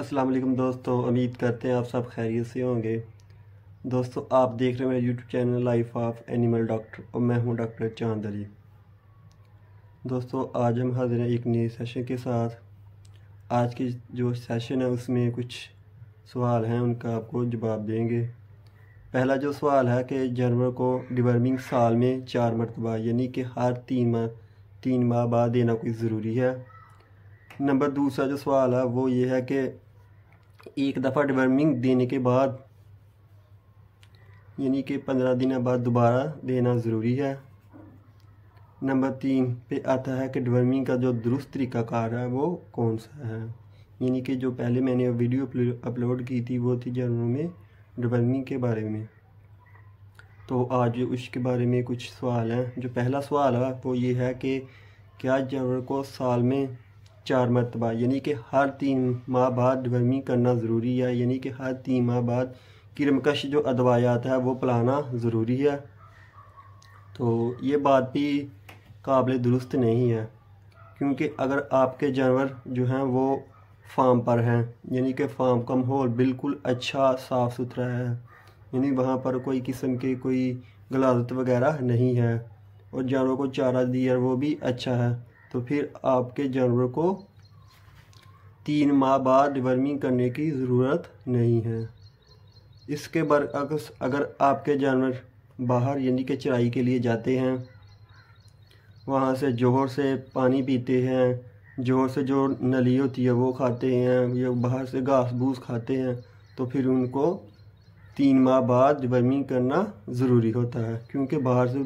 अस्सलाम वालेकुम दोस्तों उम्मीद करते हैं आप सब खैरियत से होंगे दोस्तों आप देख रहे हैं मेरा YouTube channel life of animal doctor और मैं हूं डॉक्टर चांद अली दोस्तों आज हम हाजिर हैं एक नए सेशन के साथ आज की जो सेशन है उसमें कुछ सवाल हैं उनका आपको जवाब देंगे पहला जो सवाल है कि जानवर को डिवर्मिंग साल में चार मरतबा यानी कि हर तीन माह तीन माह बाद देना कोई ज़रूरी है नंबर दूसरा जो सवाल है वो ये है कि एक दफ़ा डिवर्मिंग देने के बाद यानी कि पंद्रह दिन बाद दोबारा देना ज़रूरी है नंबर तीन पे आता है कि डिवर्मिंग का जो दुरुस्त तरीकाकार है वो कौन सा है यानी कि जो पहले मैंने वीडियो अपलोड की थी वो थी जर्नल में डिवर्मिंग के बारे में तो आज उसके बारे में कुछ सवाल हैं जो पहला सवाल है वो ये है कि क्या जानवर को साल में चार मरतबा यानी कि हर तीन माह बाद वर्मी करना ज़रूरी है यानी कि हर तीन माह बाद किरमकश जो अदवायात है वो पलाना ज़रूरी है तो ये बात भी काबिल दुरुस्त नहीं है क्योंकि अगर आपके जानवर जो हैं वो फार्म पर हैं यानी कि फार्म का माहौल बिल्कुल अच्छा साफ़ सुथरा है यानी वहाँ पर कोई किस्म के कोई गलाजत वगैरह नहीं है और जानवरों को चारा दिया वो भी अच्छा है तो फिर आपके जानवर को तीन माह बाद डिवर्मिंग करने की ज़रूरत नहीं है इसके बरअक्स अगर आपके जानवर बाहर यानी कि चराई के लिए जाते हैं वहाँ से जोहर से पानी पीते हैं जोहर से जो नली होती है वो खाते हैं या बाहर से घास भूस खाते हैं तो फिर उनको तीन माह बाद वर्मिंग करना ज़रूरी होता है क्योंकि बाहर से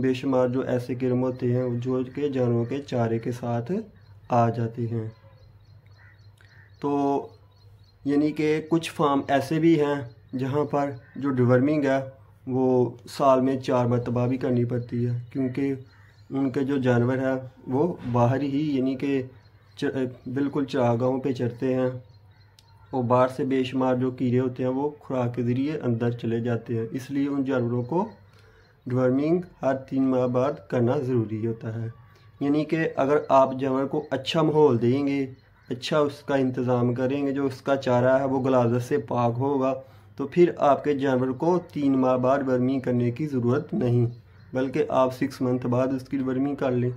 बेशुमार जो ऐसे किरम होते हैं जो के जानवरों के चारे के साथ आ जाती हैं तो यानी कि कुछ फार्म ऐसे भी हैं जहाँ पर जो डिवर्मिंग है वो साल में चार मरतबा भी करनी पड़ती है क्योंकि उनके जो जानवर है वो बाहर ही यानी कि बिल्कुल चरागाहों पे चरते हैं और बाहर से बेशुमार जो कीड़े होते हैं वो खुराक के ज़रिए अंदर चले जाते हैं इसलिए उन जानवरों को ड्वर्मिंग हर तीन माह बाद करना ज़रूरी होता है यानी कि अगर आप जानवर को अच्छा माहौल देंगे अच्छा उसका इंतज़ाम करेंगे जो उसका चारा है वो गलाजत से पाक होगा तो फिर आपके जानवर को तीन माह बाद वर्मिंग करने की ज़रूरत नहीं बल्कि आप सिक्स मंथ बाद उसकी वर्मिंग कर लें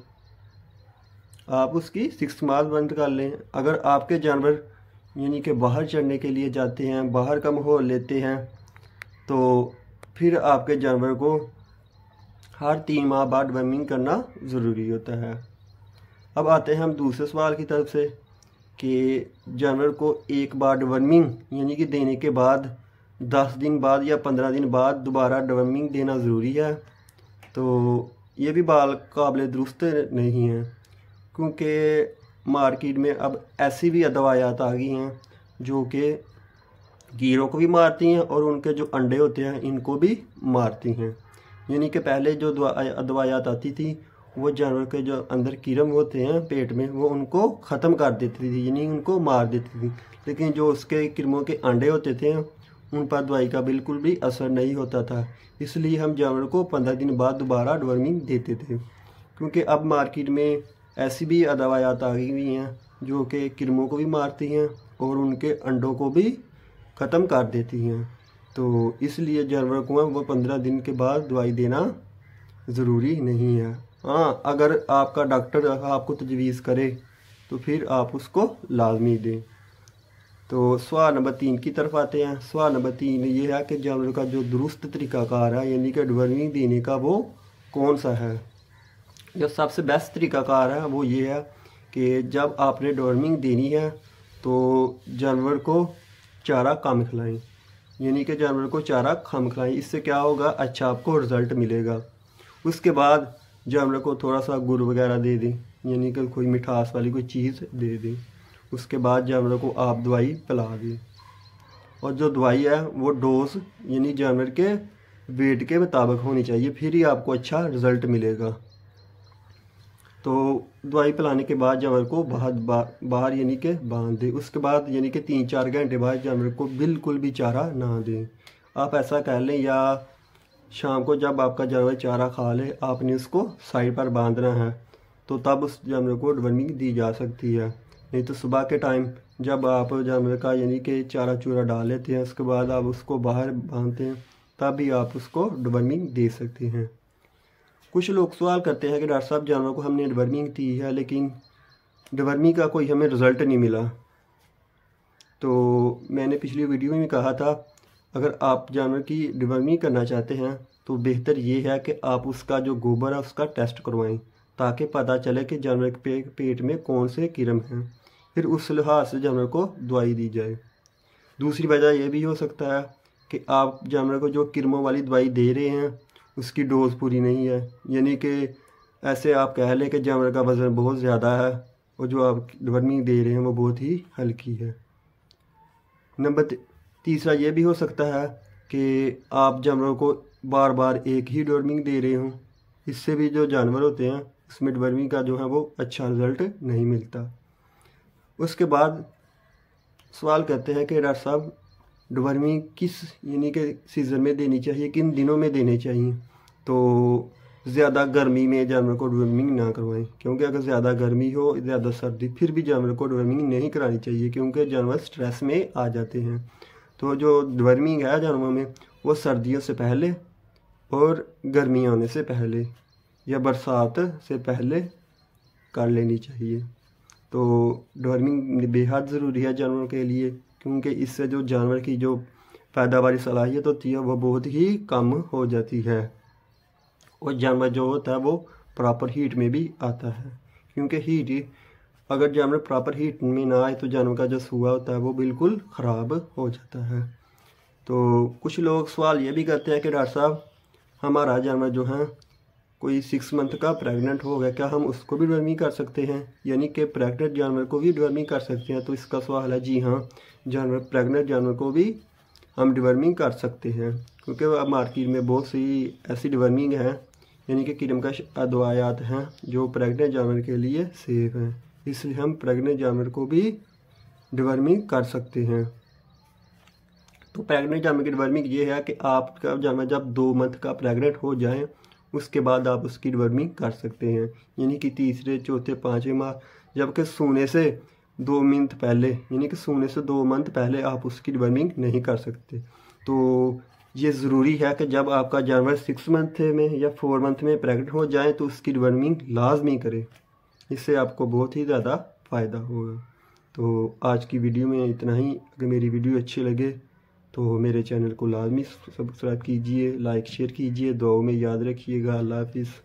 आप उसकी सिक्स माह बंद कर लें अगर आपके जानवर यानी कि बाहर चढ़ने के लिए जाते हैं बाहर का माहौल लेते हैं तो फिर आपके जानवर को हर तीन माह बाद वर्मिंग करना ज़रूरी होता है अब आते हैं हम दूसरे सवाल की तरफ से कि जानवर को एक बार डवर्मिंग यानी कि देने के बाद दस दिन बाद या पंद्रह दिन बाद दोबारा डवर्मिंग देना ज़रूरी है तो ये भी बाल काबिल दुरुस्त नहीं है क्योंकि मार्केट में अब ऐसी भी दवायात आ गई हैं जो कि गिरों को भी मारती हैं और उनके जो अंडे होते हैं इनको भी मारती हैं यानी कि पहले जो दवायात आती थी वो जानवर के जो अंदर कीरम होते हैं पेट में वो उनको ख़त्म कर देती थी यानी उनको मार देती थी लेकिन जो उसके किरमों के अंडे होते थे उन पर दवाई का बिल्कुल भी असर नहीं होता था इसलिए हम जानवर को पंद्रह दिन बाद दोबारा डवर्मिंग देते थे क्योंकि अब मार्केट में ऐसी भी दवायात आ गई हुई हैं जो कि किरमों को भी मारती हैं और उनके अंडों को भी ख़त्म कर देती हैं तो इसलिए जानवर को है वो पंद्रह दिन के बाद दवाई देना ज़रूरी नहीं है हाँ अगर आपका डॉक्टर आपको तजवीज़ करे तो फिर आप उसको लाजमी दें तो सवाल नंबर तीन की तरफ आते हैं सवाल नंबर तीन ये है कि जानवर का जो दुरुस्त तरीक़ाकार है यानी कि एडवर्मी देने का वो कौन सा है जो सबसे बेस्ट तरीक़ाकार है वो ये है कि जब आपने डॉर्मिंग देनी है तो जानवर को चारा कम खिलाएं यानी कि जानवर को चारा खम खिलाएँ इससे क्या होगा अच्छा आपको रिज़ल्ट मिलेगा उसके बाद जानवर को थोड़ा सा गुड़ वगैरह दे दें यानी कि कोई मिठास वाली कोई चीज़ दे दें उसके बाद जानवर को आप दवाई पिला दें और जो दवाई है वो डोज यानी जानवर के वेट के मुताबिक होनी चाहिए फिर ही आपको अच्छा रिज़ल्ट मिलेगा तो दवाई पिलाने के बाद जानवर को बाहर बाहर यानी कि बांध दें उसके बाद यानी कि तीन चार घंटे बाद जानवर को बिल्कुल भी चारा ना दें आप ऐसा कर लें या शाम को जब आपका जानवर चारा खा ले आपने उसको साइड पर बांधना है तो तब उस जानवर को डवर्मिंग दी जा सकती है नहीं तो सुबह के टाइम जब आप जानवर का यानी कि चारा चूरा डाल लेते हैं उसके बाद आप उसको बाहर बांधते हैं तब भी आप उसको डवर्मिंग दे सकते हैं कुछ लोग सवाल करते हैं कि डॉक्टर साहब जानवरों को हमने डिवर्मिंग दी है लेकिन डिवर्मिंग का कोई हमें रिज़ल्ट नहीं मिला तो मैंने पिछली वीडियो में कहा था अगर आप जानवर की डिवर्मिंग करना चाहते हैं तो बेहतर ये है कि आप उसका जो गोबर है उसका टेस्ट करवाएं ताकि पता चले कि जानवर के पे, पेट में कौन से किरम हैं फिर उस लिहाज से जानवर को दवाई दी जाए दूसरी वजह यह भी हो सकता है कि आप जानवर को जो किरमों वाली दवाई दे रहे हैं उसकी डोज़ पूरी नहीं है यानी कि ऐसे आप कह लें कि जानवर का वज़न बहुत ज़्यादा है और जो आप वर्मिंग दे रहे हैं वो बहुत ही हल्की है नंबर तीसरा ये भी हो सकता है कि आप जानवरों को बार बार एक ही डवर्मिंग दे रहे हों इससे भी जो जानवर होते हैं उसमें डवर्मिंग का जो है वो अच्छा रिज़ल्ट नहीं मिलता उसके बाद सवाल करते हैं कि डॉक्टर साहब डवर्मी किस यानी कि सीज़न में देनी चाहिए किन दिनों में देने चाहिए तो ज़्यादा गर्मी में जानवर को डवर्मिंग ना करवाएं क्योंकि अगर ज़्यादा गर्मी हो ज़्यादा सर्दी फिर भी जानवर को डवर्मिंग नहीं करानी चाहिए क्योंकि जानवर स्ट्रेस में आ जाते हैं तो जो डवर्मिंग है जानवरों में वो सर्दियों से पहले और गर्मी आने से पहले या बरसात से पहले कर लेनी चाहिए तो डवर्मिंग बेहद ज़रूरी है जानवरों के लिए क्योंकि इससे जो जानवर की जो पैदावार सलाहियत होती है वह बहुत ही कम हो जाती है और जानवर जो होता है वो प्रॉपर हीट में भी आता है क्योंकि हीट अगर जानवर प्रॉपर हीट में ना आए तो जानवर का जो सूआ होता है वो बिल्कुल ख़राब हो जाता है तो कुछ लोग सवाल ये भी करते हैं कि डॉक्टर साहब हमारा जानवर जो है कोई सिक्स मंथ का प्रेग्नेंट हो गया क्या हम उसको भी डर्मिंग कर सकते हैं यानी कि प्रेग्नेंट जानवर को भी डर्मिंग कर सकते हैं तो इसका सवाल है जी हाँ जानवर प्रेग्नेंट जानवर को भी हम डिवर्मिंग कर सकते हैं क्योंकि अब मार्केट में बहुत सी ऐसी डिवर्मिंग है यानी कि किरमकश अदवायात हैं जो प्रेग्नेंट जानवर के लिए सेफ हैं इसलिए हम प्रेग्नेंट जानवर को भी डिवर्मिंग कर सकते हैं तो प्रेग्नेंट जानवर की डिवर्मिंग ये है कि आपका जानवर जब दो मंथ का प्रेग्नेंट हो जाए उसके बाद आप उसकी वर्मिंग कर सकते हैं यानी कि तीसरे चौथे पाँचवें माह जबकि सोने से दो मंथ पहले यानी कि सोने से दो मंथ पहले आप उसकी वर्मिंग नहीं कर सकते तो ये ज़रूरी है कि जब आपका जानवर सिक्स मंथ में या फोर मंथ में प्रेगनेंट हो जाए तो उसकी वर्मिंग लाजमी करें इससे आपको बहुत ही ज़्यादा फ़ायदा होगा तो आज की वीडियो में इतना ही अगर मेरी वीडियो अच्छी लगे तो मेरे चैनल को लाजमी सब्सक्राइब कीजिए लाइक शेयर कीजिए दुआओं में याद रखिएगा अल्लाह हाफिज़